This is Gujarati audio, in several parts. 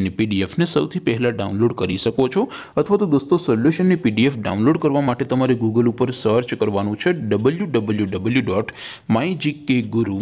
ની પીડીએફ ને સૌથી પહેલા ડાઉનલોડ કરી શકો છો અથવા તો દોસ્તો સોલ્યુશન ની પીડીએફ ડાઉનલોડ કરવા માટે તમારે Google ઉપર સર્ચ કરવાનું છે www.mygkguru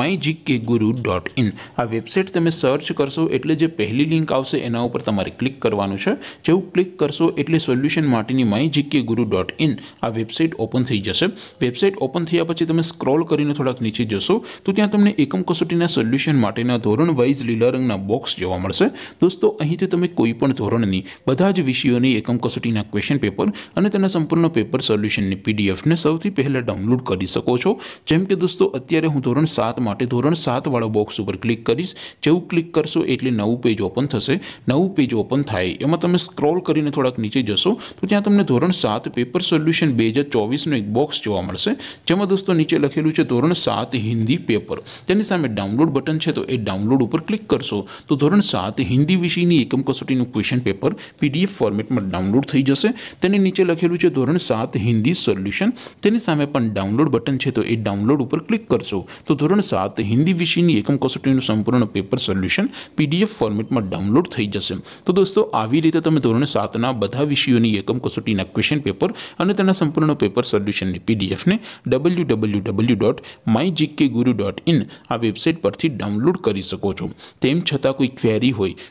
mygkguru.in આ વેબસાઈટ તમે સર્ચ કરશો એટલે જે પહેલી લિંક આવશે એના ઉપર તમારે ક્લિક કરવાનું છે જેવું ક્લિક કરશો એટલે સોલ્યુશન માટેની mygkguru.in આ વેબસાઈટ ઓપન થઈ જશે વેબસાઈટ ઓપન થઈયા પછી તમે સ્ક્રોલ કરીને થોડક નીચે જશો તો ત્યાં તમને એકમ કસોટીના સોલ્યુશન માટેનો ધોરણ વાઇઝ લિલરંગના બોક્સ જોવા મળશે દોસ્તો અહીં તો તમને કોઈપણ ધોરણની બધા જ વિષયોની એકમ કસોટીના ક્વેશ્ચન પેપર અને તેના સંપૂર્ણનો પેપર સોલ્યુશનની પીડીએફ ને સૌથી પહેલા ડાઉનલોડ કરી શકો છો જેમ કે દોસ્તો અત્યારે હું ધોરણ 7 માટે ધોરણ 7 વાળો બોક્સ ઉપર ક્લિક કરીશ જેવું ક્લિક કરશો એટલે નવું પેજ ઓપન થશે નવું પેજ ઓપન થાય એમાં તમે સ્ક્રોલ કરીને થોડક નીચે જશો તો ત્યાં તમને ધોરણ 7 પેપર સોલ્યુશન 2024 નો એક બોક્સ જોવા મળશે જેમ કે દોસ્તો નીચે લખેલું છે ધોરણ 7 હિન્દી પેપર તેની સામે ડાઉનલોડ બટન છે તો એ ડાઉનલોડ ઉપર ક્લિક કરશો તો ધોરણ 7 हिंदी विषयनी एकम कसोटी नो क्वेश्चन पेपर पीडीएफ फॉर्मेट म डाउनलोड थई जसे तेने नीचे લખેલું છે ધોરણ 7 હિન્દી સોલ્યુશન તેની સામે પણ ડાઉનલોડ બટન છે તો એ ડાઉનલોડ ઉપર ક્લિક કરશો તો ધોરણ 7 હિન્દી વિષયની એકમ કસોટીનું સંપૂર્ણનો પેપર સોલ્યુશન પીડીએફ ફોર્મેટમાં ડાઉનલોડ થઈ જશે તો દોસ્તો આવી રીતે તમે ધોરણ 7 ના બધા વિષયોની એકમ કસોટીના ક્વેશ્ચન પેપર અને તેના સંપૂર્ણનો પેપર સોલ્યુશનની પીડીએફ ને www.mygkguru.in આ વેબસાઈટ પરથી ડાઉનલોડ કરી શકો છો તેમ છતાં કોઈ ક્વેરી હોય